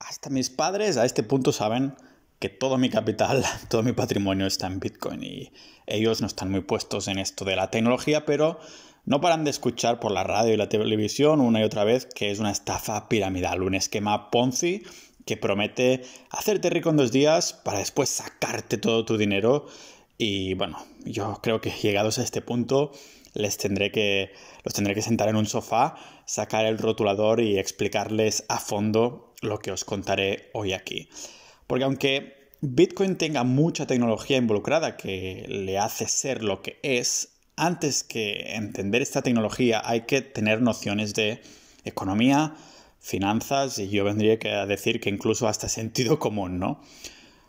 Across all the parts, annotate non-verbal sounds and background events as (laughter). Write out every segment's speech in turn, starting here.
hasta mis padres a este punto saben que todo mi capital, (laughs) todo mi patrimonio está en Bitcoin y ellos no están muy puestos en esto de la tecnología, pero no paran de escuchar por la radio y la televisión una y otra vez que es una estafa piramidal, un esquema Ponzi que promete hacerte rico en dos días para después sacarte todo tu dinero. Y bueno, yo creo que llegados a este punto les tendré que, los tendré que sentar en un sofá, sacar el rotulador y explicarles a fondo lo que os contaré hoy aquí. Porque aunque Bitcoin tenga mucha tecnología involucrada que le hace ser lo que es, antes que entender esta tecnología hay que tener nociones de economía, finanzas y yo vendría a decir que incluso hasta sentido (laughs) común, ¿no?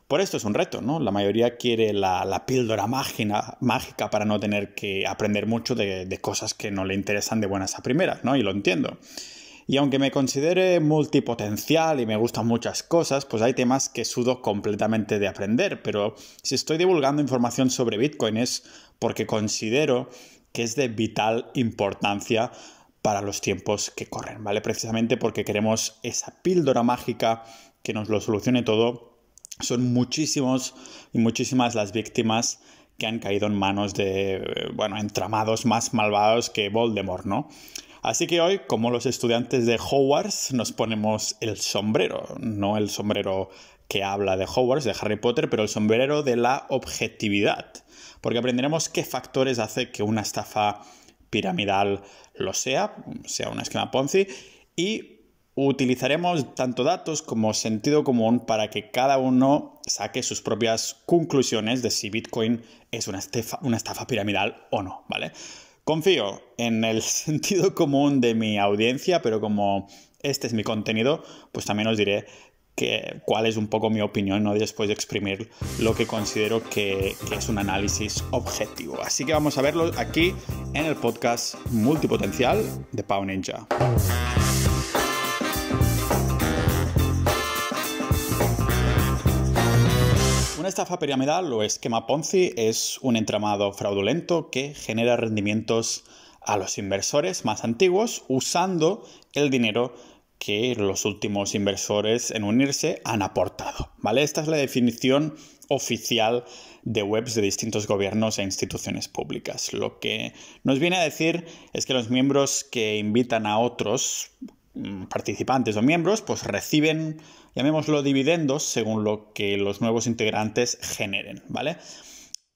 Por esto es un reto, ¿no? La mayoría quiere la, píldora mágica para no tener que aprender mucho de, de, cosas que no le interesan de buenas a primeras, ¿no? Y lo entiendo. Y aunque me considere multipotencial y me gustan muchas cosas, pues hay temas que sudo completamente de aprender, pero si estoy divulgando información sobre Bitcoin es porque considero que es de vital importancia para los tiempos que corren, ¿vale? Precisamente porque queremos esa píldora mágica que nos lo solucione todo. Son muchísimos y muchísimas las víctimas que han caído en manos de, eh, bueno, entramados más malvados que Voldemort, ¿no? Así que hoy, como los estudiantes de Hogwarts, nos ponemos el sombrero, no el sombrero que habla de Hogwarts, de Harry Potter, pero el sombrero de la objetividad, porque aprenderemos qué factores hace que una estafa piramidal lo sea, sea un esquema Ponzi, y utilizaremos tanto datos como sentido común para que cada uno saque sus propias conclusiones de si Bitcoin es una estafa, una estafa piramidal o no, ¿vale? Confío en el (laughs) sentido común de mi audiencia, pero como este es mi contenido, pues también os diré que, cuál es un poco mi opinión, ¿no? después de exprimir lo que considero que, es un análisis objetivo. Así que vamos a verlo aquí en el podcast multipotencial de Pau Ninja. Esta estafa piramidal o esquema Ponzi es un entramado fraudulento que genera rendimientos a los inversores más antiguos usando el dinero que los últimos inversores en unirse han aportado. ¿vale? Esta es la definición oficial de webs de distintos gobiernos e instituciones públicas. Lo que nos viene a decir es que los miembros que invitan a otros mm, participantes o miembros pues reciben llamémoslo dividendos, según lo que los nuevos integrantes generen, ¿vale?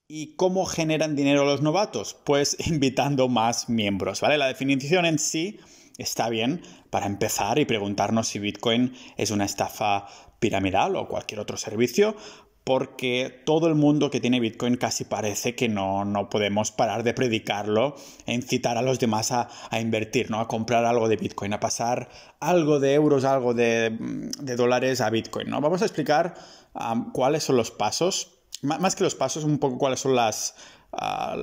¿Y cómo generan dinero los novatos? Pues (laughs) invitando más miembros, ¿vale? La definición en sí está bien para empezar y preguntarnos si Bitcoin es una estafa piramidal o cualquier otro servicio, porque todo el mundo que tiene Bitcoin casi parece que no, podemos parar de predicarlo e incitar a los demás a, invertir, ¿no? a comprar algo de Bitcoin, a pasar algo de euros, algo de, mm, dólares a Bitcoin. ¿no? Vamos a explicar cuáles son los pasos, más que los pasos, un poco cuáles son las, ah,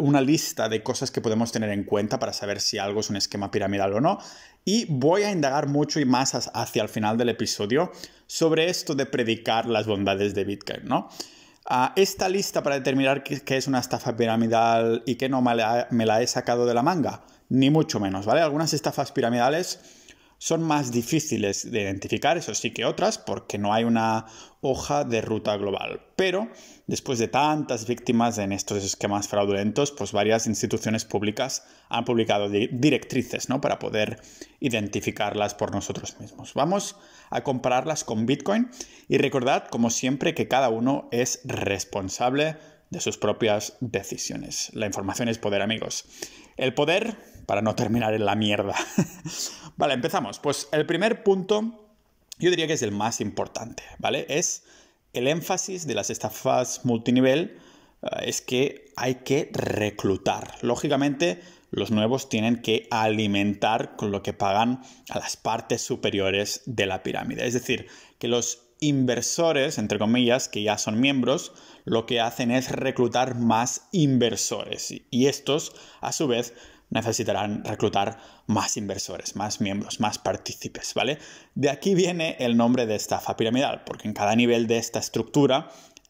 una lista de cosas que podemos tener en cuenta para saber si algo es un esquema piramidal o no y voy a indagar mucho y más hacia el final del episodio sobre esto de predicar las bondades de Bitcoin, ¿no? Ah, esta lista para determinar qué es una estafa piramidal y qué no me me la he sacado de la manga, ni mucho menos, ¿vale? Algunas estafas piramidales son más difíciles de identificar, eso sí que otras, porque no hay una hoja de ruta global. Pero, después de tantas víctimas en estos esquemas fraudulentos, pues varias instituciones públicas han publicado directrices para poder identificarlas por nosotros mismos. Vamos a compararlas con Bitcoin y recordad, como siempre, que cada uno es responsable de sus propias decisiones. La información es poder, amigos. El poder para no terminar en la mierda. (laughs) vale, empezamos. Pues el primer punto, yo diría que es el más importante, ¿vale? Es el énfasis de las estafas multinivel eh, es que hay que reclutar. Lógicamente, los nuevos tienen que alimentar con lo que pagan a las partes superiores de la pirámide. Es decir, que los inversores, entre comillas, que ya son miembros, lo que hacen es reclutar más inversores y estos, a su vez, necesitarán reclutar más inversores, más miembros, más partícipes, ¿vale? De aquí viene el nombre de estafa piramidal, porque en cada nivel de esta estructura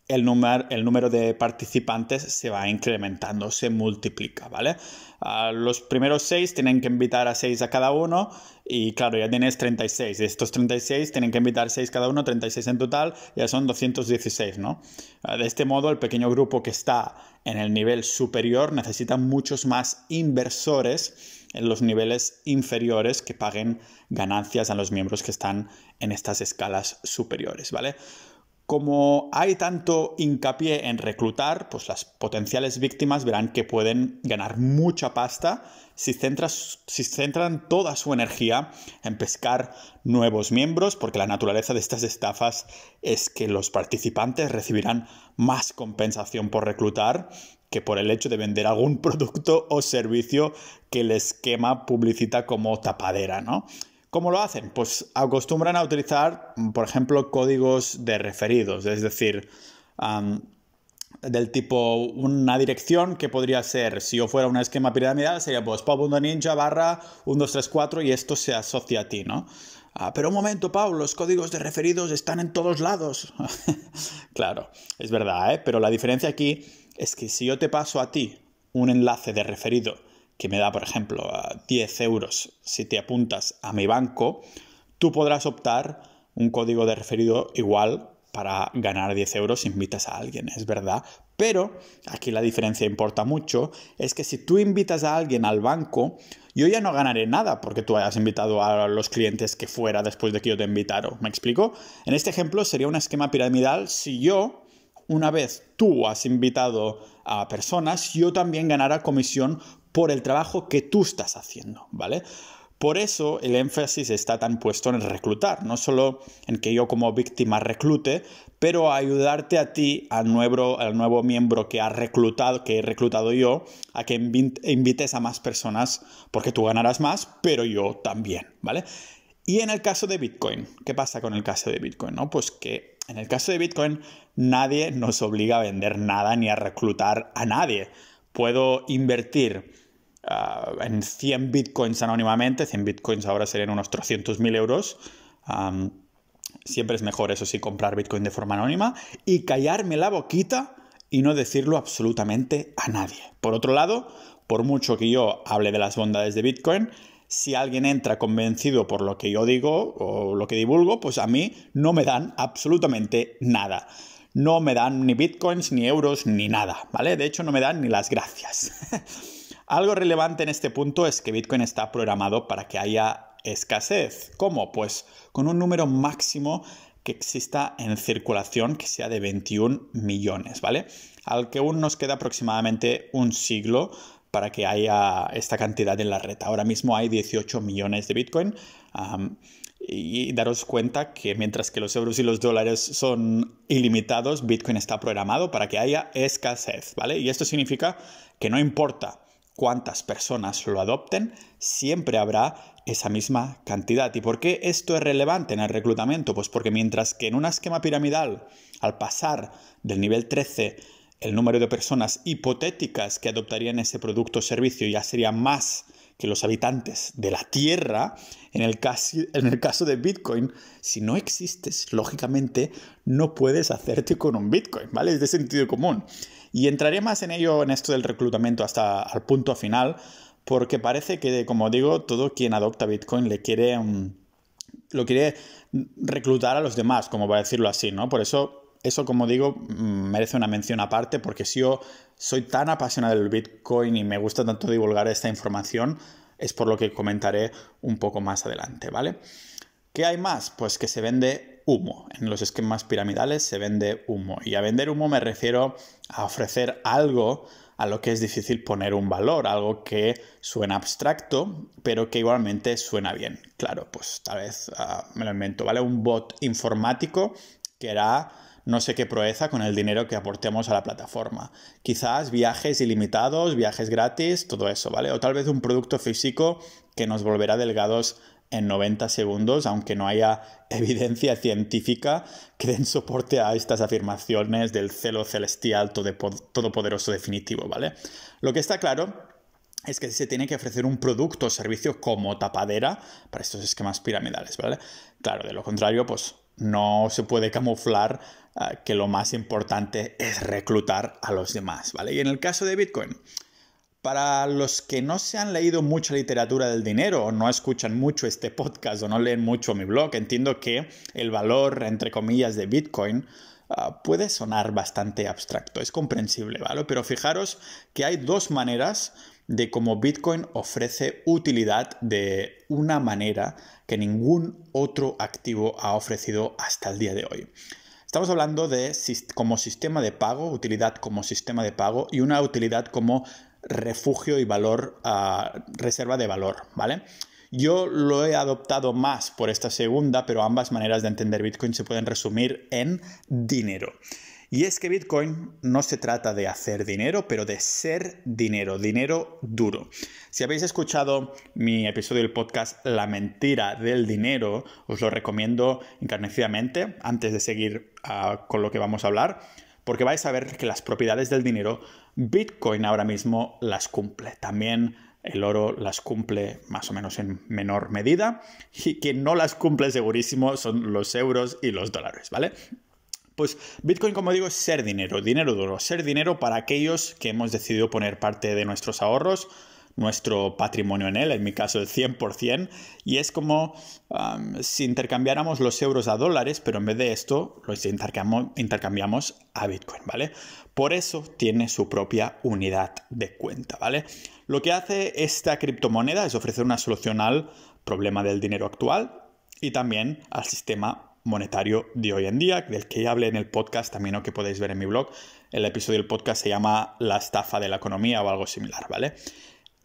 el, número, el número de participantes se va incrementando, se multiplica, ¿vale? Ah, los primeros seis tienen que invitar a seis a cada uno y claro, ya tienes 36. De estos 36 tienen que invitar seis cada uno, 36 en total, ya son 216, ¿no? Ah, de este modo, el pequeño grupo que está en el nivel superior necesitan muchos más inversores en los niveles inferiores que paguen ganancias a los miembros que están en estas escalas superiores, ¿vale? Como hay tanto hincapié en reclutar, pues las potenciales víctimas verán que pueden ganar mucha pasta si, centran toda su energía en pescar nuevos miembros, porque la naturaleza de estas estafas es que los participantes recibirán más compensación por reclutar que por el hecho de vender algún (laughs) producto o servicio que el esquema publicita como tapadera, ¿no? ¿Cómo lo hacen? Pues acostumbran a utilizar, mm, por ejemplo, códigos de referidos, es decir, del tipo una dirección que podría ser, si yo fuera un esquema piramidal, sería pues pop.ninja barra 1234 y esto se asocia a ti, ¿no? Ah, pero un momento, Pablo, los códigos de referidos están en todos lados. (laughs) claro, es verdad, ¿eh? pero la diferencia aquí es que si yo te paso a ti un enlace de referido que me da, por ejemplo, 10 euros si te apuntas a mi banco, tú podrás optar un código de referido igual para ganar 10 euros si invitas a alguien, es verdad. Pero aquí la diferencia importa mucho, es que si tú invitas a alguien al banco, yo ya no ganaré nada porque tú hayas invitado a los clientes que fuera después de que yo te invitaron, ¿Me explico? En este ejemplo sería un esquema piramidal si yo una vez tú has invitado a personas, yo también ganara comisión por el trabajo que tú estás haciendo, ¿vale? Por eso el énfasis está tan puesto en el reclutar, no solo en que yo como víctima reclute, pero ayudarte a ti, al nuevo, al nuevo miembro que ha reclutado, que he reclutado yo, a que invites a más personas, porque tú ganarás más, pero yo también, ¿vale? Y en el caso de Bitcoin, ¿qué pasa con el caso de Bitcoin? Pues que en el caso de Bitcoin nadie nos obliga a vender nada ni a reclutar a nadie. Puedo invertir Uh, en 100 bitcoins anónimamente, 100 bitcoins ahora serían unos 300.000 euros. Um, siempre es mejor, eso sí, comprar bitcoin de forma anónima y callarme la boquita y no decirlo absolutamente a nadie. Por otro lado, por mucho que yo hable de las bondades de bitcoin, si alguien entra convencido por lo que yo digo o lo que divulgo, pues a mí no me dan absolutamente nada. No me dan ni bitcoins, ni euros, ni nada, ¿vale? De hecho, no me dan ni las gracias. (laughs) Algo relevante en este punto es que Bitcoin está programado para que haya escasez. ¿Cómo? Pues con un número máximo que exista en circulación que sea de 21 millones, ¿vale? Al que aún nos queda aproximadamente un siglo para que haya esta cantidad en la red. Ahora mismo hay 18 millones de Bitcoin. y daros cuenta que mientras que los euros y los dólares son ilimitados, Bitcoin está programado para que haya escasez, ¿vale? Y esto significa que no importa cuántas personas lo adopten, siempre habrá esa misma cantidad. ¿Y por qué esto es relevante en el reclutamiento? Pues porque mientras que en un esquema piramidal, al pasar del nivel 13, el número de personas hipotéticas que adoptarían ese producto o servicio ya sería más que los habitantes de la Tierra, en el, caso, en el caso de Bitcoin, si no existes, lógicamente no puedes hacerte con un Bitcoin, ¿vale? Es de sentido común. Y entraré más en ello, en esto del reclutamiento, hasta el punto final, porque parece que, como digo, todo quien adopta Bitcoin le quiere, mm, lo quiere reclutar a los demás, como a decirlo así, ¿no? Por eso, eso, como digo, mm, merece una mención aparte, porque si yo soy tan apasionado del Bitcoin y me gusta tanto divulgar esta información, es por lo que comentaré un poco más adelante, ¿vale? ¿Qué hay más? Pues que se vende humo. En los esquemas piramidales se vende humo. Y a vender humo me refiero a ofrecer algo a lo que es difícil poner un valor, algo que suena abstracto, pero que igualmente suena bien. Claro, pues tal vez ah, me lo invento, ¿vale? Un bot informático que hará no sé qué proeza con el dinero que aportemos a la plataforma. Quizás viajes ilimitados, viajes gratis, todo eso, ¿vale? O tal vez un producto físico que nos volverá delgados en 90 segundos, aunque no haya evidencia científica que den soporte a estas afirmaciones del celo celestial todopoderoso definitivo, ¿vale? Lo que está claro es que se tiene que ofrecer un producto o servicio como tapadera para estos esquemas piramidales, ¿vale? Claro, de lo contrario, pues no se puede camuflar ah, que lo más importante es reclutar a los demás, ¿vale? Y en el caso de Bitcoin, para los que no se han leído mucha literatura del dinero o no escuchan mucho este podcast o no leen mucho mi blog, entiendo que el valor, entre comillas, de Bitcoin ah, puede sonar bastante abstracto, es comprensible, ¿vale? Pero fijaros que hay dos maneras de cómo Bitcoin ofrece utilidad de una manera que ningún otro activo ha ofrecido hasta el día de hoy. Estamos hablando de como sistema de pago, utilidad como sistema de pago y una utilidad como refugio y valor, ah, reserva de valor, ¿vale? Yo lo he adoptado más por esta segunda, pero ambas maneras de entender Bitcoin se pueden resumir en dinero. Y es que Bitcoin no se trata de hacer dinero, pero de ser dinero, dinero duro. Si habéis escuchado mi episodio del podcast La mentira del dinero, os lo recomiendo encarnecidamente antes de seguir ah, con lo que vamos a hablar, porque vais a ver que las propiedades del dinero Bitcoin ahora mismo las cumple. También el oro las cumple más o menos en menor medida y quien no las cumple segurísimo son los euros y los dólares, ¿vale? Pues Bitcoin, como digo, es ser dinero, dinero duro, ser dinero para aquellos que hemos decidido poner parte de nuestros ahorros nuestro patrimonio en él, en mi caso el 100%, y es como si intercambiáramos los euros a dólares, pero en vez de esto los intercambiamos, intercambiamos a Bitcoin, ¿vale? Por eso tiene su propia unidad de cuenta, ¿vale? Lo que hace esta criptomoneda es ofrecer una solución al problema del dinero actual y también al sistema monetario de hoy en día, del que ya hablé en el podcast también o que podéis ver en mi blog. El episodio del podcast se llama La estafa de la economía o algo similar, ¿vale?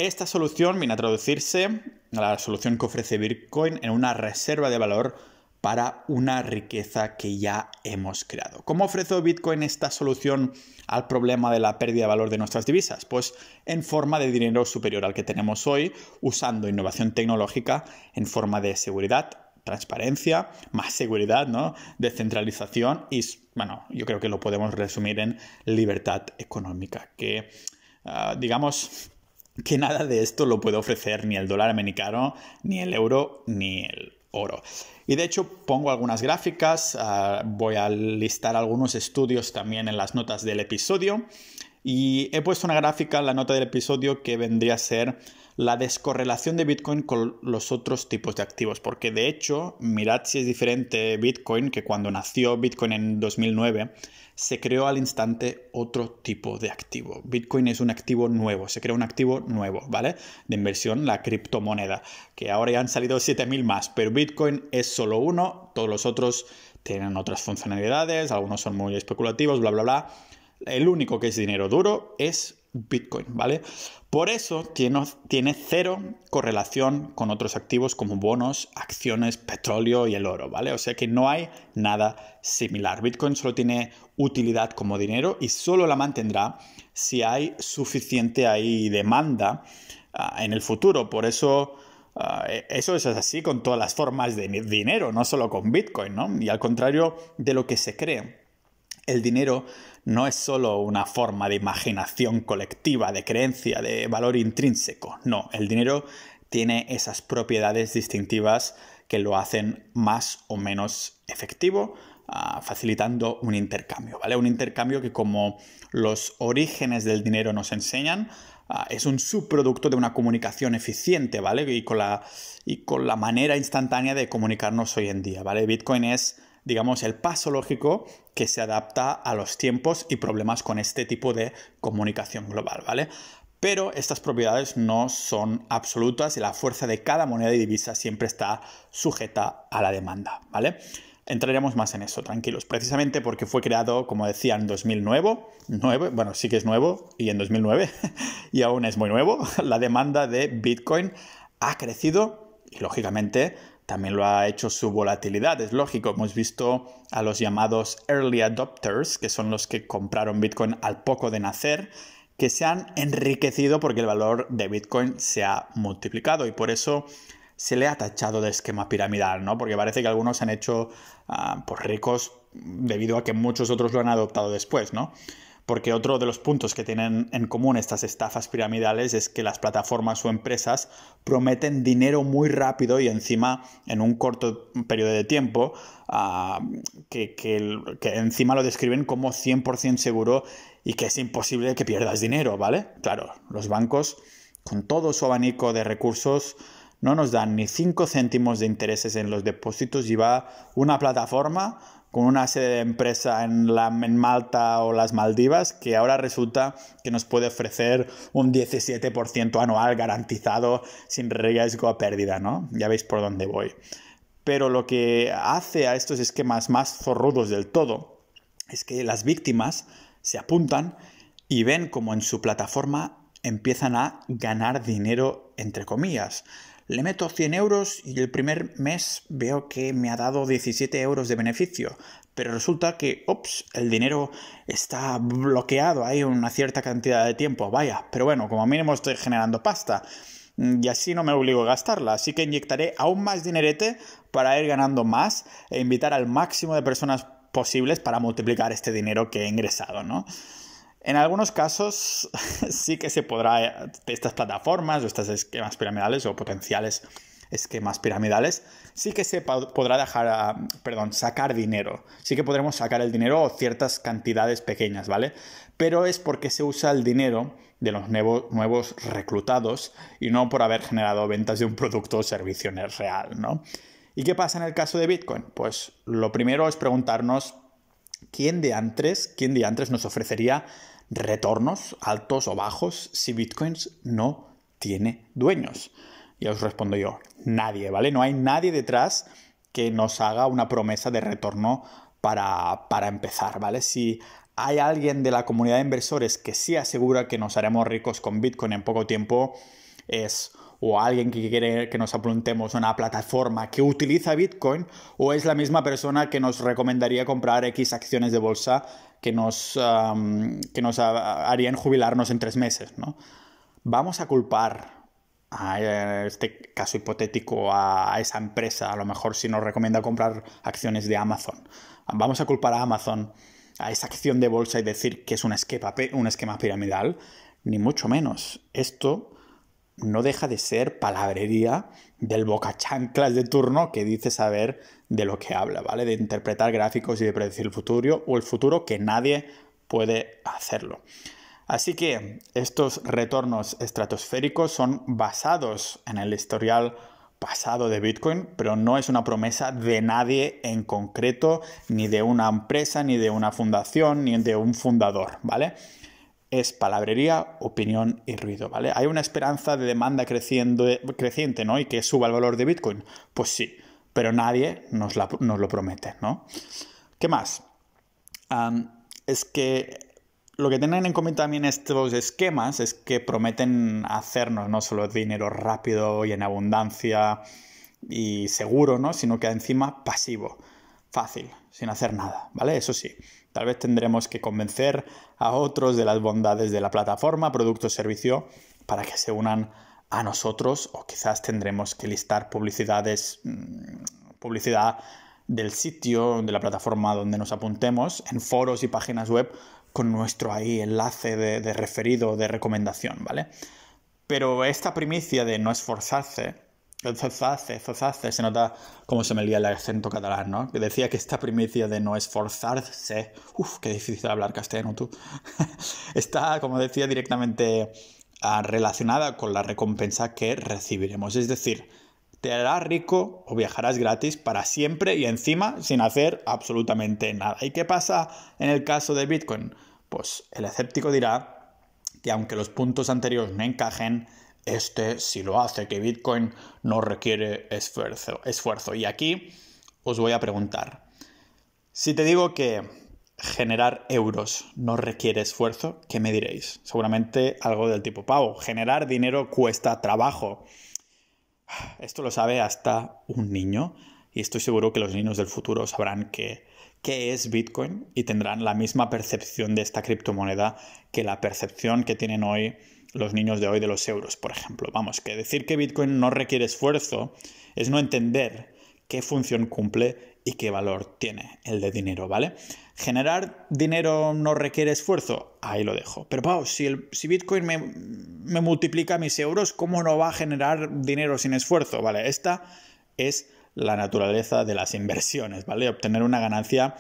Esta solución viene a traducirse a la solución que ofrece Bitcoin en una reserva de valor para una riqueza que ya hemos creado. ¿Cómo ofrece Bitcoin esta solución al problema de la pérdida de valor de nuestras divisas? Pues en forma de dinero superior al que tenemos hoy, usando innovación tecnológica en forma de seguridad, transparencia, más seguridad, ¿no? Descentralización y, bueno, yo creo que lo podemos resumir en libertad económica, que, ah, digamos, que nada de esto lo puede ofrecer ni el dólar americano, ni el euro, ni el oro. Y de hecho pongo algunas gráficas, ah, voy a listar algunos estudios también en las notas del episodio y he puesto una gráfica en la nota del episodio que vendría a ser la descorrelación de Bitcoin con los otros tipos de activos, porque de hecho, mirad si es diferente Bitcoin, que cuando nació Bitcoin en 2009, se creó al instante otro tipo de activo. Bitcoin es un activo nuevo, se crea un activo nuevo, ¿vale? De inversión, la criptomoneda, que ahora ya han salido 7.000 más, pero Bitcoin es solo uno, todos los otros tienen otras funcionalidades, algunos son muy especulativos, bla, bla, bla. El único que es dinero duro es Bitcoin, ¿vale? Por eso tiene, cero correlación con otros activos como bonos, acciones, petróleo y el oro, ¿vale? O sea que no hay nada similar. Bitcoin solo tiene utilidad como dinero y solo la mantendrá si hay suficiente ahí demanda ah, en el futuro. Por eso ah, e, eso es así con todas las formas de dinero, no solo con Bitcoin, ¿no? Y al contrario de lo que se cree, el dinero no es solo una forma de imaginación colectiva, de creencia, de valor intrínseco. No, el dinero tiene esas propiedades distintivas que lo hacen más o menos efectivo, ah, facilitando un intercambio, ¿vale? Un intercambio que como los orígenes del dinero nos enseñan, ah, es un subproducto de una comunicación eficiente, ¿vale? Y con, la, y con la manera instantánea de comunicarnos hoy en día, ¿vale? Bitcoin es digamos, el paso lógico que se adapta a los tiempos y problemas con este tipo de comunicación global, ¿vale? Pero estas propiedades no son absolutas y la fuerza de cada moneda y divisa siempre está sujeta a la demanda, ¿vale? Entraremos más en eso, tranquilos, precisamente porque fue creado, como decía, en 2009, bueno, sí que es nuevo, y en 2009, (laughs) y aún es muy nuevo, (laughs) la demanda de Bitcoin ha crecido y, lógicamente, también lo ha hecho su volatilidad, es lógico. Hemos visto a los llamados early adopters, que son los que compraron Bitcoin al poco de nacer, que se han enriquecido porque el valor de Bitcoin se ha multiplicado y por eso se le ha tachado de esquema piramidal, ¿no? Porque parece que algunos se han hecho ah, pues ricos debido a que muchos otros lo han adoptado después, ¿no? Porque otro de los puntos que tienen en común estas estafas piramidales es que las plataformas o empresas prometen dinero muy rápido y encima en un corto periodo de tiempo, ah, que, que, encima lo describen como 100% seguro y que es imposible que pierdas dinero, ¿vale? Claro, los bancos con todo su abanico de recursos no nos dan ni 5 céntimos de intereses en los depósitos y va una plataforma con una sede de empresa en, la, Malta o las Maldivas, que ahora resulta que nos puede ofrecer un 17% anual garantizado sin riesgo a pérdida, ¿no? Ya veis por dónde voy. Pero lo que hace a estos esquemas más zorrudos del todo es que las víctimas se apuntan y ven como en su plataforma empiezan a ganar dinero entre comillas. Le meto 100 euros y el primer mes veo que me ha dado 17 euros de beneficio, pero resulta que, ops, el dinero está bloqueado ahí una cierta cantidad de tiempo, vaya, pero bueno, como mínimo estoy generando pasta y así no me obligo a gastarla. Así que inyectaré aún más dinerete para ir ganando más e invitar al máximo de personas posibles para multiplicar este dinero que he ingresado, ¿no? En algunos casos (laughs) sí que se podrá, eh, estas plataformas o estos esquemas piramidales o potenciales esquemas piramidales, sí que se podrá dejar, ah, perdón, sacar dinero. Sí que podremos sacar el dinero o ciertas cantidades pequeñas, ¿vale? Pero es porque se usa el dinero de los nuevos reclutados y no por haber generado ventas de un producto o servicio en real, ¿no? ¿Y qué pasa en el caso de Bitcoin? Pues lo primero es preguntarnos quién de antes, quién de antes nos ofrecería retornos altos o bajos si Bitcoins no tiene dueños? Y os respondo yo, nadie, ¿vale? No hay nadie detrás que nos haga una promesa de retorno para, para empezar, ¿vale? Si hay alguien de la comunidad de inversores que sí asegura que nos haremos ricos con Bitcoin en poco tiempo, es o alguien que quiere que nos apuntemos a una plataforma que utiliza Bitcoin o es la misma persona que nos recomendaría comprar X acciones de bolsa que nos, que nos harían jubilarnos en tres meses, ¿no? Vamos a culpar a este caso hipotético a esa empresa, a lo mejor si nos recomienda comprar acciones de Amazon. Vamos a culpar a Amazon a esa acción de bolsa y decir que es un esquema piramidal, ni mucho menos. Esto no deja de ser palabrería del bocachanclas de turno que dice saber de lo que habla, ¿vale? De interpretar gráficos y de predecir el futuro o el futuro que nadie puede hacerlo. Así que estos retornos estratosféricos son basados en el historial pasado de Bitcoin, pero no es una promesa de nadie en concreto, ni de una empresa, ni de una fundación, ni de un fundador, ¿vale? es palabrería, opinión y ruido, ¿vale? Hay una esperanza de demanda creciendo, creciente, ¿no? Y que suba el valor de Bitcoin. Pues sí, pero nadie nos, lo promete, ¿no? ¿Qué más? es que lo que tienen en común también estos esquemas es que prometen hacernos no solo dinero rápido y en abundancia y seguro, ¿no? sino que encima pasivo fácil, sin hacer nada, ¿vale? Eso sí, tal vez tendremos que convencer a otros de las bondades de la plataforma, producto o servicio, para que se unan a nosotros o quizás tendremos que listar publicidades, mm, publicidad del sitio, de la plataforma donde nos apuntemos, en foros y páginas web con nuestro ahí enlace de, de referido, de recomendación, ¿vale? Pero esta primicia de no esforzarse se nota cómo se me lía el acento catalán, ¿no? Que decía que esta primicia de no esforzarse, ¡Uf, qué difícil hablar castellano tú, (laughs) está, como decía, directamente ah, relacionada con la recompensa que recibiremos. Es decir, te hará rico o viajarás gratis para siempre y encima sin hacer absolutamente nada. ¿Y qué pasa en el caso de Bitcoin? Pues el escéptico dirá que aunque los puntos anteriores no encajen, este sí lo hace, que Bitcoin no requiere esfuerzo. esfuerzo. Y aquí os voy a preguntar, si te digo que generar euros no requiere esfuerzo, ¿qué me diréis? Seguramente algo del tipo, Pau, generar dinero cuesta trabajo. Esto lo sabe hasta un niño y estoy seguro que los niños del futuro sabrán qué es Bitcoin y tendrán la misma percepción de esta criptomoneda que la percepción que tienen hoy los niños de hoy de los euros, por ejemplo. Vamos, que decir que Bitcoin no requiere esfuerzo es no entender qué función cumple y qué valor tiene el de dinero, ¿vale? ¿Generar dinero no requiere esfuerzo? Ahí lo dejo. Pero vamos si, el, si Bitcoin me, me multiplica mis euros, ¿cómo no va a generar dinero sin esfuerzo? Vale, esta es la naturaleza de las inversiones, ¿vale? Obtener una ganancia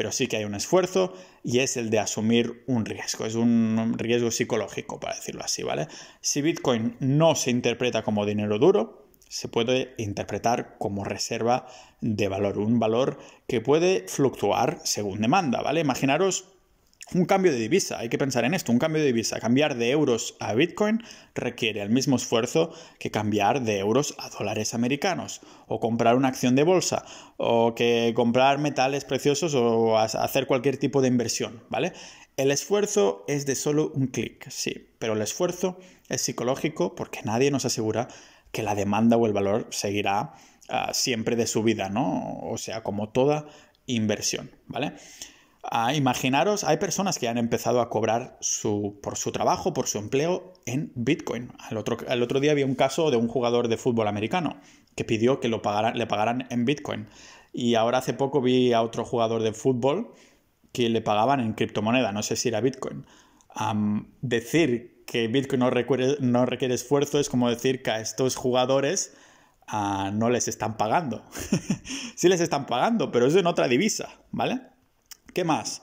pero sí que hay un esfuerzo y es el de asumir un riesgo, es un riesgo psicológico, para decirlo así, ¿vale? Si Bitcoin no se interpreta como dinero duro, se puede interpretar como reserva de valor, un valor que puede fluctuar según demanda, ¿vale? Imaginaros un cambio de divisa, hay que pensar en esto, un cambio de divisa, cambiar de euros a Bitcoin requiere el mismo esfuerzo que cambiar de euros a dólares americanos, o comprar una acción de bolsa, o que comprar metales preciosos o hacer cualquier tipo de inversión, ¿vale? El esfuerzo es de solo un clic, sí, pero el esfuerzo es psicológico porque nadie nos asegura que la demanda o el valor seguirá ah, siempre de subida, ¿no? O sea, como toda inversión, ¿vale? imaginaros, hay personas que han empezado a cobrar su, por su trabajo, por su empleo en Bitcoin. Al otro, otro día había un caso de un jugador de fútbol americano que pidió que lo le pagaran en Bitcoin. Y ahora hace poco vi a otro jugador de fútbol que le pagaban en criptomoneda, no sé si era Bitcoin. decir que Bitcoin no requiere, no requiere esfuerzo es como decir que a estos jugadores ah, no les están pagando. (laughs) sí les están pagando, pero es en otra divisa, ¿vale? ¿Qué más?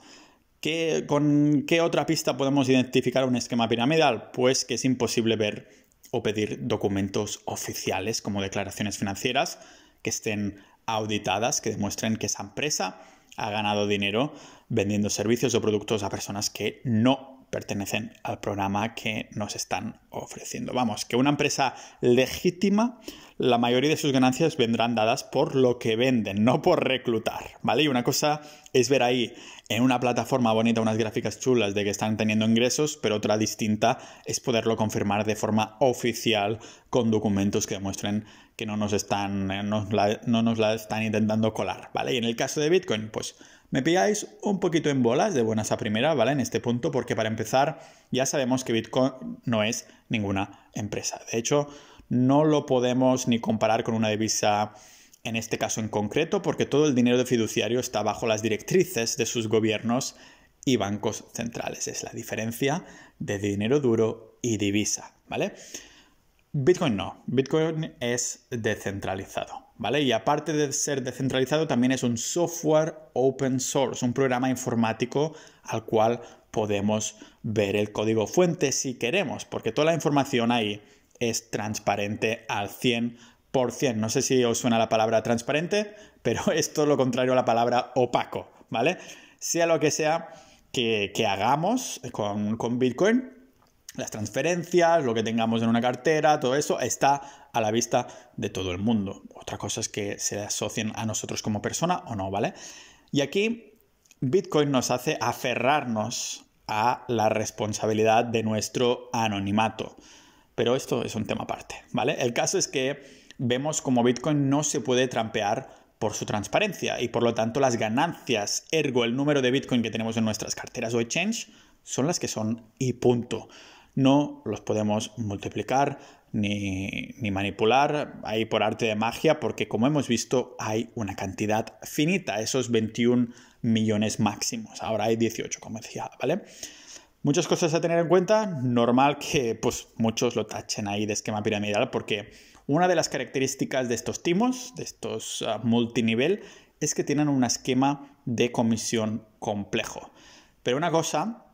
¿Con qué otra pista podemos identificar un esquema piramidal? Pues que es imposible ver o pedir documentos oficiales como declaraciones financieras que estén auditadas, que demuestren que esa empresa ha ganado dinero vendiendo servicios o productos a personas que no pertenecen al programa que nos están ofreciendo. Vamos, que una empresa legítima, la mayoría de sus ganancias vendrán dadas por lo que venden, no por reclutar, ¿vale? Y una cosa es ver ahí en una plataforma bonita unas gráficas chulas de que están teniendo ingresos, pero otra distinta es poderlo confirmar de forma oficial con documentos que demuestren que no nos están, eh, no, nos la están intentando colar, ¿vale? Y en el caso de Bitcoin, pues me pilláis un poquito en bolas de buenas a primeras, ¿vale? En este punto, porque para empezar ya sabemos que Bitcoin no es ninguna empresa. De hecho, no lo podemos ni comparar con una divisa en este caso en concreto, porque todo el dinero de fiduciario está bajo las directrices de sus gobiernos y bancos centrales. Es la diferencia de dinero duro y divisa, ¿vale? Bitcoin no, Bitcoin es descentralizado. ¿Vale? Y aparte de ser descentralizado, también es un software open source, un programa informático al cual podemos ver el código fuente si queremos, porque toda la información ahí es transparente al 100%. No sé si os suena la palabra transparente, pero (laughs) es todo lo contrario a la palabra opaco, ¿vale? Sea lo que sea que, hagamos con Bitcoin, las transferencias, lo que tengamos en una cartera, todo eso está a la vista de todo el mundo. Otra cosa es que se asocien a nosotros como persona o no, ¿vale? Y aquí Bitcoin nos hace aferrarnos a la responsabilidad de nuestro anonimato. Pero esto es un tema aparte, ¿vale? El caso es que vemos como Bitcoin no se puede trampear por su transparencia y por lo tanto las ganancias, ergo el número de Bitcoin que tenemos en nuestras carteras o exchange, son las que son y punto no los podemos multiplicar ni, manipular ahí por arte de magia, porque como hemos visto hay una cantidad finita, esos 21 millones máximos, ahora hay 18, como decía, ¿vale? Muchas cosas a tener en cuenta, normal que pues muchos lo tachen ahí de esquema piramidal, porque una de las características de estos timos, de estos ah, multinivel, es que tienen un esquema de comisión complejo. Pero una cosa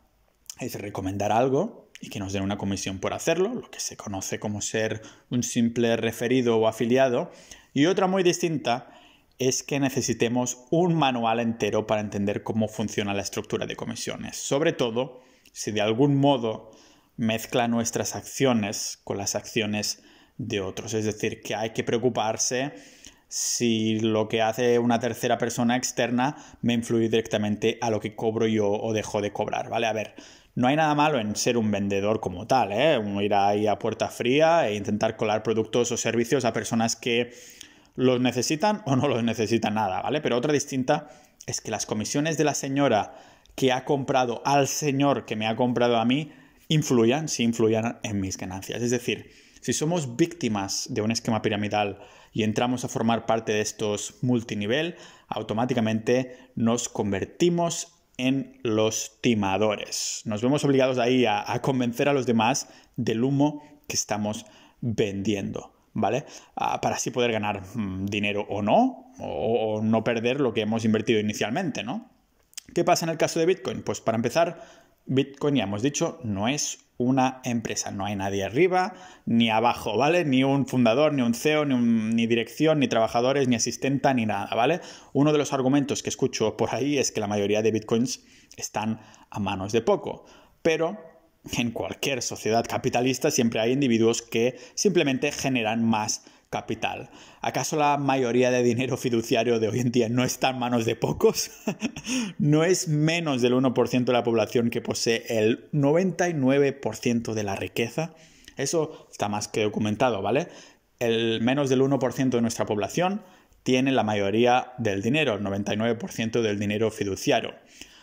es recomendar algo y que nos den una comisión por hacerlo, lo que se conoce como ser un simple referido o afiliado. Y otra muy distinta es que necesitemos un manual entero para entender cómo funciona la estructura de comisiones, sobre todo si de algún modo mezcla nuestras acciones con las acciones de otros. Es decir, que hay que preocuparse si lo que hace una tercera persona externa me influye directamente a lo que cobro yo o dejo de cobrar, ¿vale? A ver, no hay nada malo en ser un vendedor como tal, ¿eh? Uno ir ahí a puerta fría e intentar colar productos o servicios a personas que los necesitan o no los necesitan nada, ¿vale? Pero otra distinta es que las comisiones de la señora que ha comprado al señor que me ha comprado a mí influyan, sí influyan en mis ganancias. Es decir, si somos víctimas de un esquema piramidal y entramos a formar parte de estos multinivel, automáticamente nos convertimos en los timadores. Nos vemos obligados ahí a, convencer a los demás del humo que estamos vendiendo. ¿vale? Ah, para así poder ganar mm, dinero o no, o, no perder lo que hemos invertido inicialmente, ¿no? ¿Qué pasa en el caso de Bitcoin? Pues para empezar, Bitcoin, ya hemos dicho, no es una empresa, no hay nadie arriba ni abajo, ¿vale? Ni un fundador, ni un CEO, ni, dirección, ni trabajadores, ni asistenta, ni nada, ¿vale? Uno de los argumentos que escucho por ahí es que la mayoría de Bitcoins están a manos de poco, pero en cualquier sociedad capitalista siempre hay individuos que simplemente generan más capital. ¿Acaso la mayoría de dinero fiduciario de hoy en día no está en manos de pocos? (laughs) no es menos del 1% de la población que posee el 99% de la riqueza. Eso está más que documentado, ¿vale? El menos del 1% de nuestra población tiene la mayoría del dinero, el 99% del dinero fiduciario.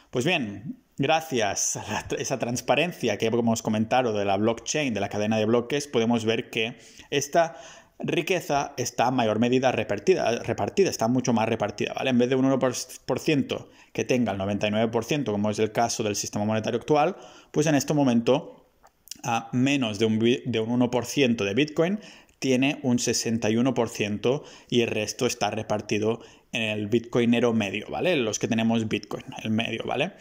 Pues bien, gracias a esa transparencia que hemos comentado de la blockchain, de la cadena de bloques, podemos ver que esta riqueza está a mayor medida repartida, repartida, está mucho más repartida, ¿vale? En vez de un 1% que tenga el 99%, como es el caso del sistema monetario actual, pues en este momento a menos de un, de un 1% de Bitcoin tiene un 61% y el resto está repartido en el bitcoinero medio, ¿vale? Los que tenemos Bitcoin, el medio, ¿vale?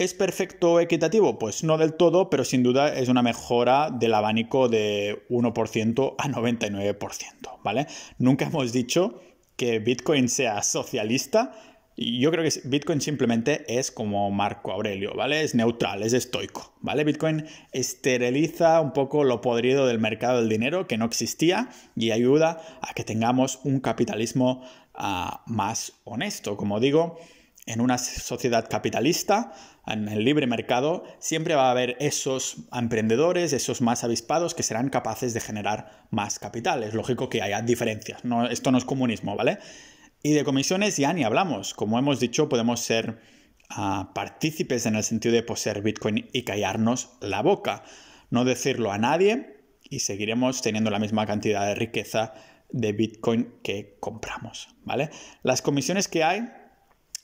¿Es perfecto o equitativo? Pues no del todo, pero sin duda es una mejora del abanico de 1% a 99%, ¿vale? Nunca hemos dicho que Bitcoin sea socialista, yo creo que Bitcoin simplemente es como Marco Aurelio, ¿vale? Es neutral, es estoico, ¿vale? Bitcoin esteriliza un poco lo podrido del mercado del dinero que no existía y ayuda a que tengamos un capitalismo ah, más honesto. Como digo, en una sociedad capitalista, en el libre mercado, siempre va a haber esos emprendedores, esos más avispados que serán capaces de generar más capital. Es lógico que haya diferencias, no, esto no es comunismo, ¿vale? Y de comisiones ya ni hablamos. Como hemos dicho, podemos ser ah, partícipes en el sentido de poseer Bitcoin y callarnos la boca, no decirlo a nadie y seguiremos teniendo la misma cantidad de riqueza de Bitcoin que compramos, ¿vale? Las comisiones que hay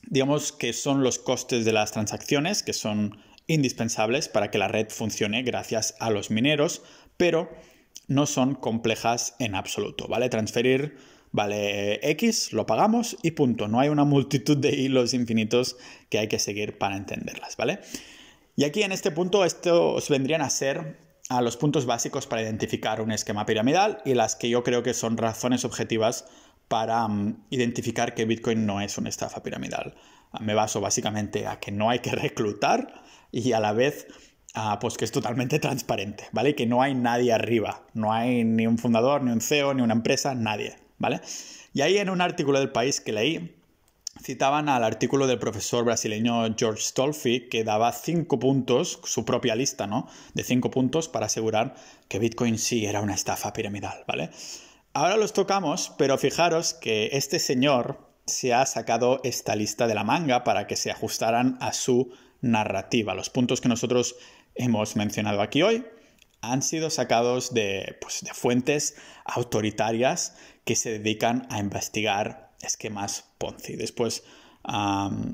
Digamos que son los costes de las transacciones, que son indispensables para que la red funcione gracias a los mineros, pero no son complejas en absoluto, ¿vale? Transferir vale X, lo pagamos y punto. No hay una multitud de hilos infinitos que hay que seguir para entenderlas, ¿vale? Y aquí en este punto estos vendrían a ser a los puntos básicos para identificar un esquema piramidal y las que yo creo que son razones objetivas para mm, identificar que Bitcoin no es una estafa piramidal. Ah, me baso básicamente a que no hay que (laughs) reclutar y a la vez ah, pues que es totalmente transparente, ¿vale? Que no hay nadie arriba, no hay ni un fundador, ni un CEO, ni una empresa, nadie, ¿vale? Y ahí en un artículo del país que leí, citaban al artículo del profesor brasileño George Stolfi que daba cinco puntos, su propia lista, ¿no? De cinco puntos para asegurar que Bitcoin sí era una estafa piramidal, ¿vale? Ahora los tocamos, pero fijaros que este señor se ha sacado esta lista de la manga para que se ajustaran a su narrativa. Los puntos que nosotros hemos mencionado aquí hoy han sido sacados de, pues, fuentes autoritarias que se dedican a investigar esquemas Ponzi. Después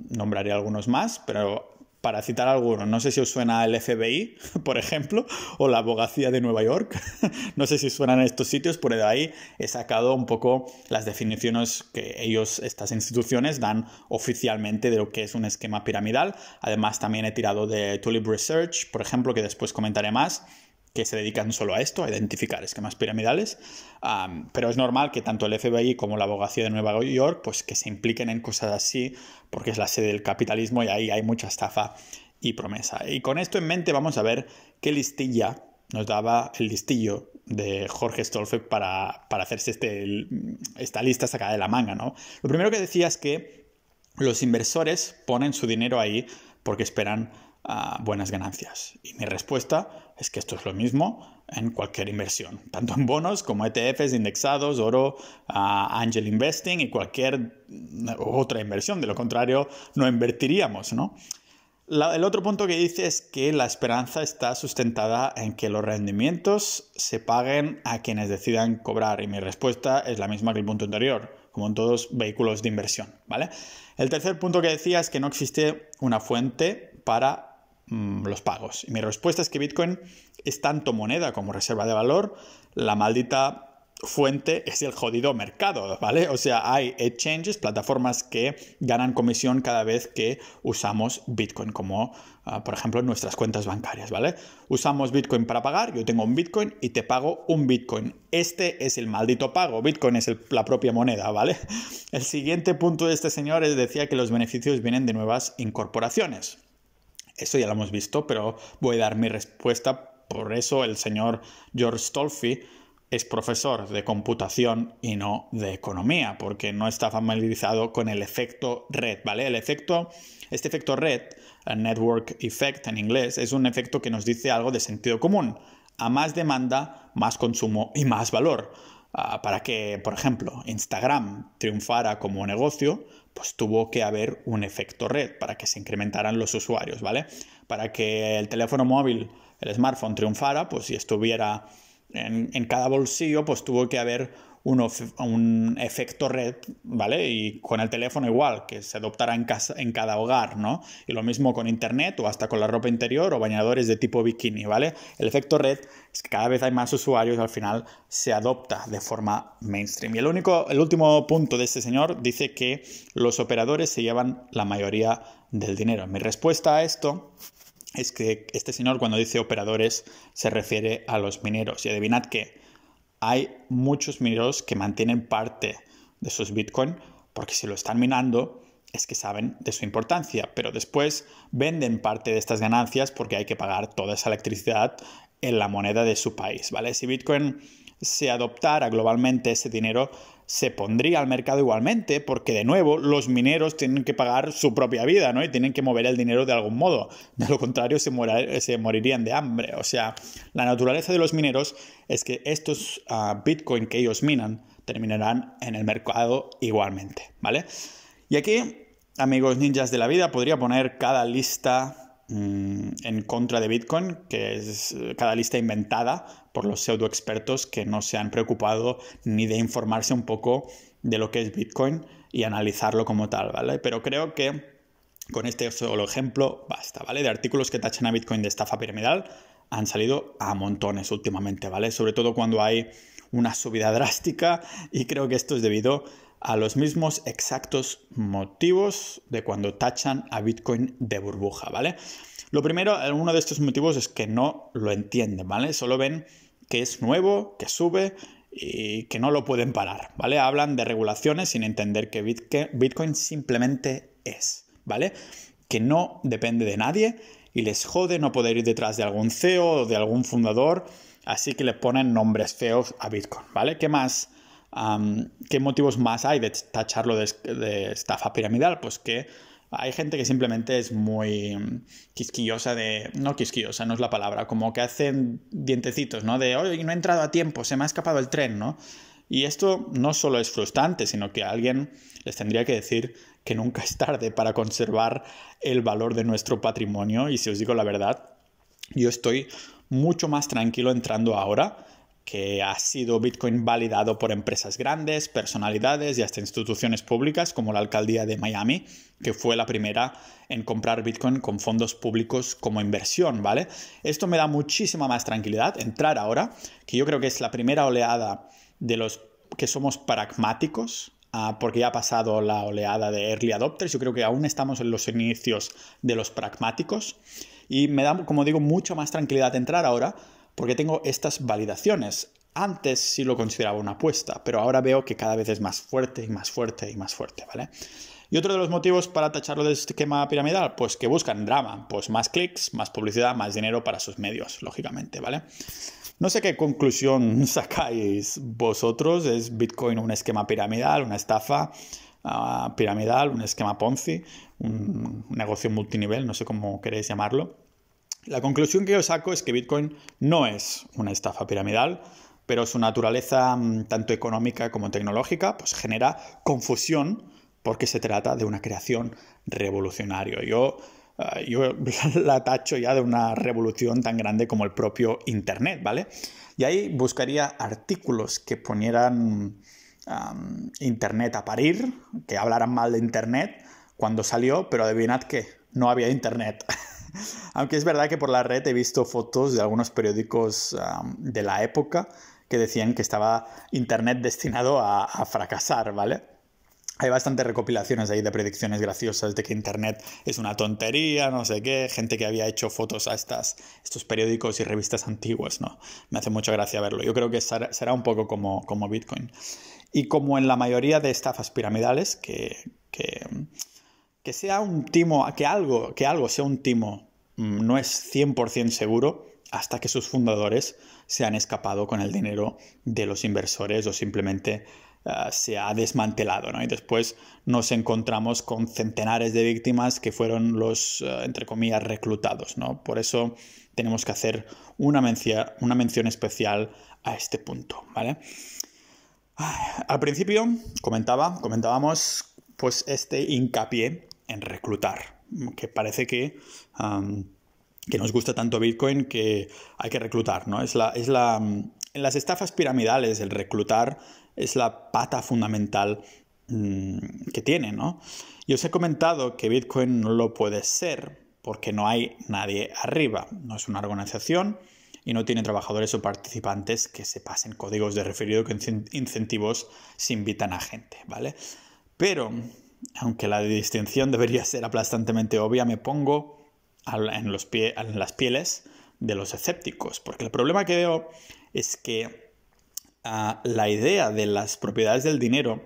nombraré algunos más, pero para citar algunos, no sé si os suena el FBI, (laughs) por ejemplo, o la abogacía de Nueva York, (laughs) no sé si suenan estos sitios, por de ahí he sacado un poco las definiciones que ellos, estas instituciones, dan oficialmente de lo que es un esquema piramidal. Además, también he tirado de Tulip Research, por ejemplo, que después comentaré más que se dedican solo a esto, a identificar esquemas piramidales, pero es normal que tanto el FBI como la abogacía de Nueva York pues que se impliquen en cosas así porque es la sede del capitalismo y ahí hay mucha estafa y promesa. Y con esto en mente vamos a ver qué listilla nos daba el listillo de Jorge Stolfe para, hacerse este, esta lista sacada de la manga, ¿no? Lo primero que decía es que los inversores ponen su dinero ahí porque esperan buenas ganancias. Y mi respuesta es que esto es lo mismo en cualquier inversión, tanto en bonos como ETFs, indexados, oro, angel investing y cualquier otra inversión. De lo contrario, no invertiríamos, ¿no? el otro punto que dice es que la esperanza está sustentada en que los rendimientos se paguen a quienes decidan cobrar. Y mi respuesta es la misma que el punto anterior, como en todos vehículos de inversión, ¿vale? El tercer punto que decía es que no existe una fuente para Mm, los pagos. mi respuesta es que Bitcoin es tanto moneda como reserva de valor, la maldita fuente es el jodido mercado, ¿vale? O sea, hay exchanges, plataformas que ganan comisión cada vez que usamos Bitcoin, como ah, por ejemplo nuestras cuentas bancarias, ¿vale? Usamos Bitcoin para pagar, yo tengo un Bitcoin y te pago un Bitcoin. Este es el maldito pago, Bitcoin es la propia moneda, ¿vale? (laughs) El siguiente punto de este señor es decía que los beneficios vienen de nuevas incorporaciones. Eso ya lo hemos visto, pero voy a dar mi respuesta. Por eso el señor George Stolfi es profesor de computación y no de economía, porque no está familiarizado con el efecto red, ¿vale? El efecto, este efecto red, network effect en inglés, es un efecto que nos dice algo de sentido común. A más demanda, más consumo y más valor. Ah, para que, por ejemplo, Instagram triunfara como negocio, pues tuvo que haber un efecto red para que se incrementaran los usuarios, ¿vale? Para que el teléfono móvil, el smartphone triunfara, pues si estuviera en, en cada bolsillo, pues tuvo que haber un, efecto red, ¿vale? Y con el teléfono igual, que se adoptará en, casa, en cada hogar, ¿no? Y lo mismo con Internet o hasta con la ropa interior o bañadores de tipo bikini, ¿vale? El efecto red es que cada vez hay más usuarios, y al final se adopta de forma mainstream. Y el, único, el último punto de este señor dice que los operadores se llevan la mayoría del dinero. Mi respuesta a esto es que este señor cuando dice operadores se refiere a los mineros. Y adivinad qué hay muchos mineros que mantienen parte de sus Bitcoin porque si lo están minando es que saben de su importancia, pero después venden parte de estas ganancias porque hay que pagar toda esa electricidad en la moneda de su país, ¿vale? Si Bitcoin se adoptara globalmente ese dinero se pondría al mercado igualmente, porque de nuevo los mineros tienen que pagar su propia vida, ¿no? Y tienen que mover el dinero de algún modo. De lo contrario, se, morirían de hambre. O sea, la naturaleza de los mineros es que estos ah, Bitcoin que ellos minan terminarán en el mercado igualmente, ¿vale? Y aquí, amigos ninjas de la vida, podría poner cada lista Mm, en contra de Bitcoin, que es eh, cada lista inventada por los pseudoexpertos que no se han preocupado ni de informarse un poco de lo que es Bitcoin y analizarlo como tal, ¿vale? Pero creo que con este solo ejemplo basta, ¿vale? De artículos que tachan a Bitcoin de estafa piramidal han salido a montones últimamente, ¿vale? Sobre todo cuando hay una subida drástica y creo que esto es debido a los mismos exactos motivos de cuando tachan a Bitcoin de burbuja, ¿vale? Lo primero, uno de estos motivos es que no lo entienden, ¿vale? Solo ven que es nuevo, que sube y que no lo pueden parar, ¿vale? Hablan de regulaciones sin entender que Bitcoin simplemente es, ¿vale? Que no depende de nadie y les jode no poder ir detrás de algún CEO o de algún fundador, así que le ponen nombres feos a Bitcoin, ¿vale? ¿Qué más? ¿Qué motivos más hay de tacharlo de, estafa piramidal? Pues que hay gente que simplemente es muy mm, quisquillosa de... No quisquillosa, no es la palabra, como que hacen dientecitos, ¿no? De, hoy no he entrado a tiempo, se me ha escapado el tren, ¿no? Y esto no solo es frustrante, sino que alguien les tendría que decir que nunca es tarde para conservar el valor de nuestro patrimonio. Y si os digo la verdad, yo estoy mucho más tranquilo entrando ahora que ha sido Bitcoin validado por empresas grandes, personalidades y hasta instituciones públicas como la alcaldía de Miami, que fue la primera en comprar Bitcoin con fondos públicos como inversión, ¿vale? Esto me da muchísima más tranquilidad entrar ahora, que yo creo que es la primera oleada de los que somos pragmáticos, ah, porque ya ha pasado la oleada de early adopters, yo creo que aún estamos en los inicios de los pragmáticos y me da, como digo, mucha más tranquilidad entrar ahora porque tengo estas validaciones. Antes sí lo consideraba una apuesta, pero ahora veo que cada vez es más fuerte y más fuerte y más fuerte, ¿vale? Y otro de los motivos para tacharlo de este esquema piramidal, pues que buscan drama, pues más clics, más publicidad, más dinero para sus medios, lógicamente, ¿vale? No sé qué conclusión (laughs) sacáis vosotros, ¿es Bitcoin un esquema piramidal, una estafa ah, piramidal, un esquema Ponzi, un negocio multinivel, no sé cómo queréis llamarlo? La conclusión que yo saco es que Bitcoin no es una estafa piramidal, pero su naturaleza mm, tanto económica como tecnológica pues genera confusión porque se trata de una creación revolucionaria. Yo, eh, (laughs) la tacho ya de una revolución tan grande como el propio Internet, ¿vale? Y ahí buscaría artículos que ponieran Internet a parir, que hablaran mal de Internet cuando salió, pero adivinad que no había Internet. (laughs) Aunque es verdad que por la red he visto fotos de algunos periódicos de la época que decían que estaba Internet destinado a, fracasar, ¿vale? Hay bastantes recopilaciones ahí de predicciones graciosas de que Internet es una tontería, no sé qué, gente que había hecho fotos a estas, estos periódicos y revistas antiguas, ¿no? Me hace mucha gracia verlo. Yo creo que será un poco como, como Bitcoin. Y como en la mayoría de estafas piramidales, que que sea un timo, que algo, que algo sea un timo mm, no es 100% seguro hasta que sus fundadores se han escapado con el dinero de los inversores o simplemente eh, se ha desmantelado. ¿no? Y después nos encontramos con centenares de víctimas que fueron los, eh, entre comillas, reclutados. ¿no? Por eso tenemos que hacer una, una mención especial a este punto. ¿vale? Al principio comentaba, comentábamos pues este hincapié en reclutar, que parece que... que nos gusta tanto Bitcoin que hay que reclutar, ¿no? Es la, es la, en las estafas piramidales el reclutar es la pata fundamental mm, que tiene, ¿no? y os he comentado que Bitcoin no lo puede ser porque no hay nadie arriba, no es una organización y no tiene trabajadores o participantes que se pasen códigos de referido que incentivos se invitan a gente, ¿vale? Pero aunque la distinción debería ser aplastantemente obvia, me pongo en, las pieles de los escépticos, porque el problema que veo es que ah, la idea de las propiedades del dinero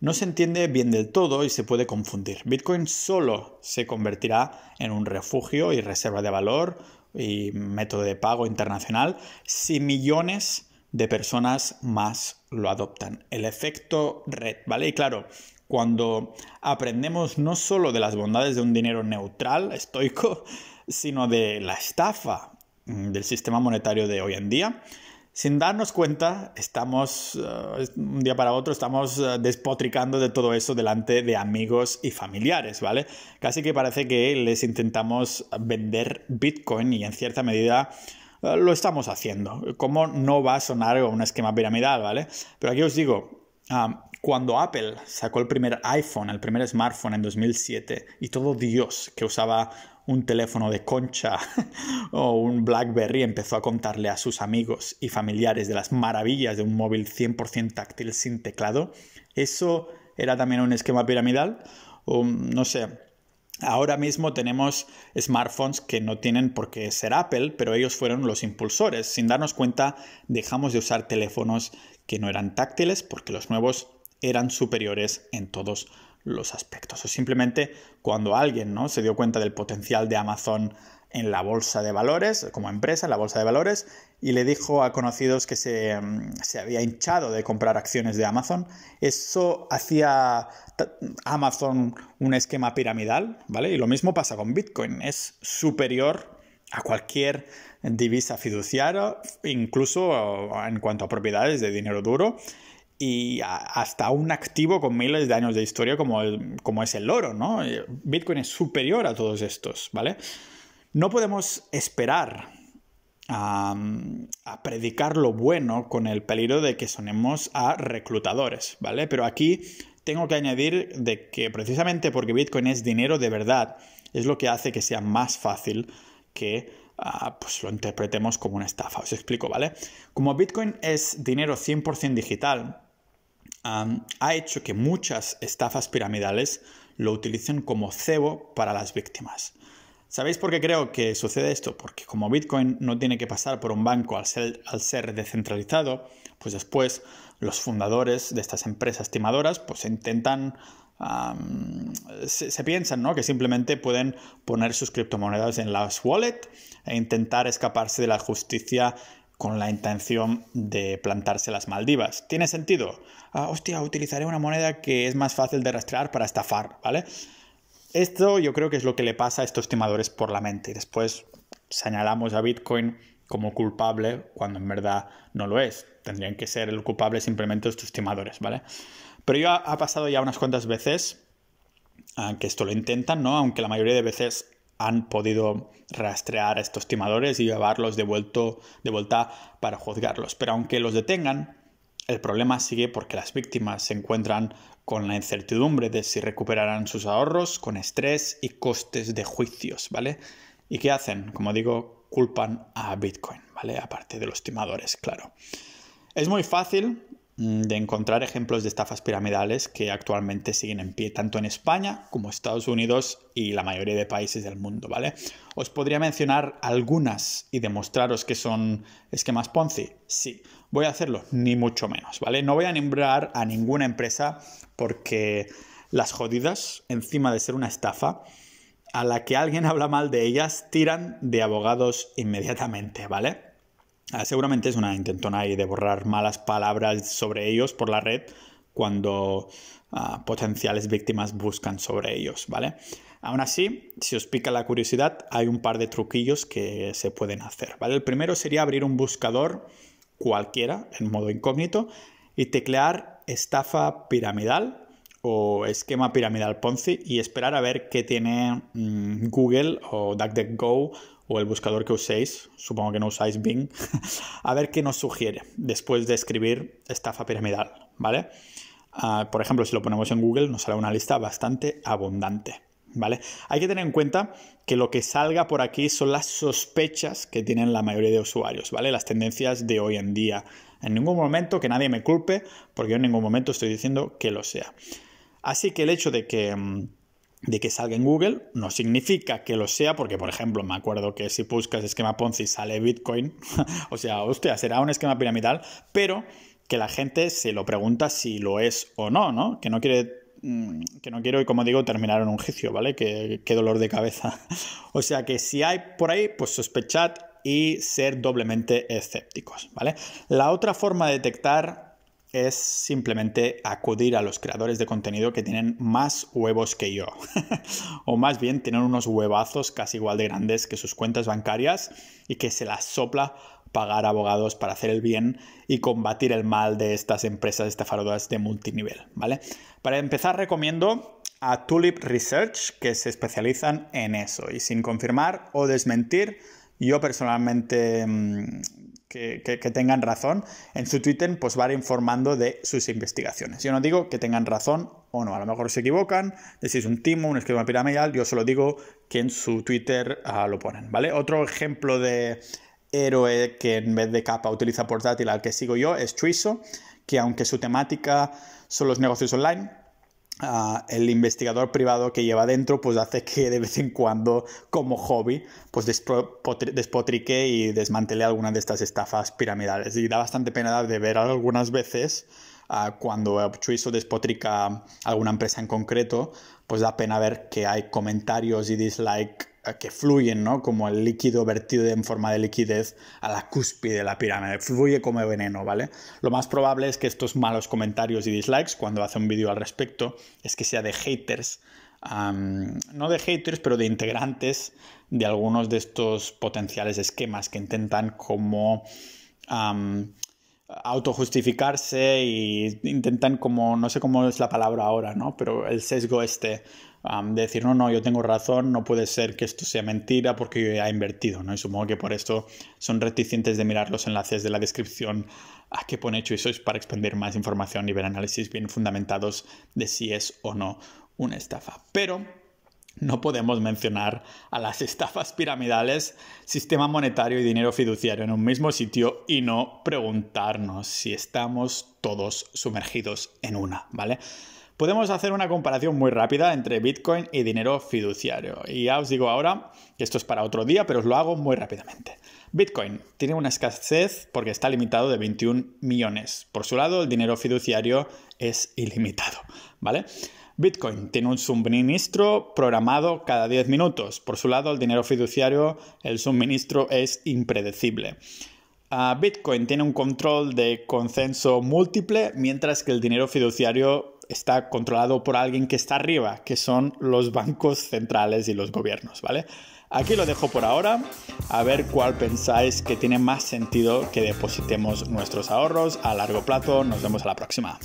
no se entiende bien del todo y se puede confundir. Bitcoin solo se convertirá en un refugio y reserva de valor y método de pago internacional si millones de personas más lo adoptan. El efecto red, ¿vale? Y claro, cuando aprendemos no solo de las bondades de un dinero neutral, (laughs) estoico, sino de la estafa mm, del sistema monetario de hoy en día. Sin darnos cuenta, estamos, eh, un día para otro, estamos eh, despotricando de todo eso delante de amigos y familiares, ¿vale? Casi que parece que les intentamos vender Bitcoin y en cierta medida eh, lo estamos haciendo. ¿Cómo no va a sonar un esquema piramidal, ¿vale? Pero aquí os digo, ah, cuando Apple sacó el primer iPhone, el primer smartphone en 2007, y todo Dios que usaba un teléfono de concha (laughs) o un BlackBerry empezó a contarle a sus amigos y familiares de las maravillas de un móvil 100% táctil sin teclado, eso era también un esquema piramidal, o no sé, Ahora mismo tenemos smartphones que no tienen por qué ser Apple, pero ellos fueron los impulsores. Sin darnos cuenta, dejamos de usar teléfonos que no eran táctiles porque los nuevos eran superiores en todos los aspectos. O simplemente cuando alguien ¿no? se dio cuenta del potencial de Amazon en la bolsa de valores, como empresa, en la bolsa de valores, y le dijo a conocidos que se, mm, había hinchado de comprar acciones de Amazon. Eso hacía Amazon un esquema piramidal, ¿vale? Y lo mismo pasa con Bitcoin, es superior a cualquier divisa fiduciaria, incluso en cuanto a propiedades de dinero duro, y hasta un activo con miles de años de historia como, es el oro, ¿no? Eh, Bitcoin es superior a todos estos, ¿vale? No podemos esperar a, predicar lo bueno con el peligro de que sonemos a reclutadores, ¿vale? Pero aquí tengo que añadir de que precisamente porque Bitcoin es dinero de verdad, es lo que hace que sea más fácil que ah, pues lo interpretemos como una estafa. Os explico, ¿vale? Como Bitcoin es dinero 100% digital, ha hecho que muchas estafas piramidales lo utilicen como cebo para las víctimas. ¿Sabéis por qué creo que sucede esto? Porque como Bitcoin no tiene que pasar por un banco al ser, descentralizado, pues después los fundadores de estas empresas timadoras pues intentan se, piensan que simplemente pueden poner sus criptomonedas en las wallet e intentar escaparse de la justicia con la intención de plantarse las Maldivas. ¿Tiene sentido? Ah, hostia, utilizaré una moneda que es más fácil de rastrear para estafar, ¿vale? Esto yo creo que es lo que le pasa a estos timadores por la mente. y Después señalamos a Bitcoin como culpable cuando en verdad no lo es. Tendrían que ser el culpable simplemente estos timadores, ¿vale? Pero ya ha, ha pasado ya unas cuantas veces ah, que esto lo intentan, ¿no? Aunque la mayoría de veces han podido rastrear a estos timadores y llevarlos de, de vuelta para juzgarlos. Pero aunque los detengan, el problema sigue porque las víctimas se encuentran con la incertidumbre de si recuperarán sus ahorros, con estrés y costes de juicios, ¿vale? ¿Y qué hacen? Como digo, culpan a Bitcoin, ¿vale? Aparte de los timadores, claro. Es muy fácil Mm, de encontrar ejemplos de estafas piramidales que actualmente siguen en pie tanto en España como Estados Unidos y la mayoría de países del mundo, ¿vale? Os podría mencionar algunas y demostraros que son esquemas Ponzi. Sí, voy a hacerlo, ni mucho menos, ¿vale? No voy a nombrar a ninguna empresa porque las jodidas, encima de ser una estafa, a la que alguien (laughs) habla mal de ellas, tiran de abogados inmediatamente, ¿vale? Ah, seguramente es una intentona ahí de borrar malas palabras sobre ellos por la red cuando ah, potenciales víctimas buscan sobre ellos, ¿vale? Aún así, si os pica la curiosidad, hay un par de truquillos que se pueden hacer, ¿vale? El primero sería abrir un buscador cualquiera en modo incógnito y teclear estafa piramidal o esquema piramidal Ponzi y esperar a ver qué tiene mm, Google o DuckDuckGo o el buscador que uséis, supongo que no usáis Bing, (laughs) a ver qué nos sugiere después de escribir estafa piramidal, ¿vale? Ah, por ejemplo, si lo ponemos en Google, nos sale una lista bastante abundante, ¿vale? Hay que tener en cuenta que lo que salga por aquí son las sospechas que tienen la mayoría de usuarios, ¿vale? Las tendencias de hoy en día. En ningún momento que nadie me culpe, porque yo en ningún momento estoy diciendo que lo sea. Así que el hecho de que mm, de que salga en Google no significa que lo sea, porque por ejemplo me acuerdo que si buscas esquema Ponzi sale Bitcoin, (laughs) o sea, hostia, será un esquema piramidal, pero que la gente se lo pregunta si lo es o no, ¿no? Que no quiere mm, que no quiero y como digo terminar en un juicio, ¿vale? Que dolor de cabeza. (laughs) O sea que si hay por ahí, pues sospechad y ser doblemente escépticos, ¿vale? La otra forma de detectar es simplemente acudir a los creadores de contenido que tienen más huevos que yo. (laughs) o más bien tienen unos huevazos casi igual de grandes que sus cuentas bancarias y que se las sopla pagar abogados para hacer el bien y combatir el mal de estas empresas estafadoras de multinivel, ¿vale? Para empezar recomiendo a Tulip Research que se especializan en eso y sin confirmar o desmentir yo personalmente mm, que, tengan razón, en su Twitter pues van informando de sus investigaciones. Yo no digo que tengan razón o no, a lo mejor se equivocan, de si es un timo, un esquema piramidal, yo solo digo que en su Twitter ah, lo ponen, ¿vale? Otro ejemplo de héroe que en vez de capa utiliza portátil al que sigo yo es Chuiso, que aunque su temática son los negocios online, Ah, el investigador privado que lleva dentro pues hace que de vez en cuando como hobby pues despotrique y desmantele alguna de estas estafas piramidales y da bastante pena de ver algunas veces ah, cuando cuando Chuizo despotrica alguna empresa en concreto pues da pena ver que hay comentarios y dislike que fluyen, ¿no? Como el líquido vertido en forma de liquidez a la cúspide de la pirámide. Fluye como veneno, ¿vale? Lo más probable es que estos malos comentarios y dislikes, cuando hace un vídeo al respecto, es que sea de haters. no de haters, pero de integrantes de algunos de estos potenciales esquemas que intentan como autojustificarse y intentan como, no sé cómo es la palabra ahora, ¿no? Pero el sesgo este decir, no, no, yo tengo razón, no puede ser que esto sea mentira porque yo he invertido, ¿no? Y supongo que por esto son reticentes de mirar los enlaces de la descripción a que pone es para expandir más información y ver análisis bien fundamentados de si es o no una estafa. Pero no podemos mencionar a las estafas piramidales, sistema monetario y dinero fiduciario en un mismo sitio y no preguntarnos si estamos todos sumergidos en una, ¿vale? Podemos hacer una comparación muy rápida entre Bitcoin y dinero fiduciario. Y ya os digo ahora esto es para otro día, pero os lo hago muy rápidamente. Bitcoin tiene una escasez porque está limitado de 21 millones. Por su lado, el dinero fiduciario es ilimitado, ¿vale? Bitcoin tiene un suministro programado cada 10 minutos. Por su lado, el dinero fiduciario, el suministro es impredecible. Ah, Bitcoin tiene un control de consenso múltiple, mientras que el dinero fiduciario está controlado por alguien que está arriba, que son los bancos centrales y los gobiernos, ¿vale? Aquí lo dejo por ahora, a ver cuál pensáis que tiene más sentido que depositemos nuestros ahorros a largo plazo. Nos vemos a la próxima.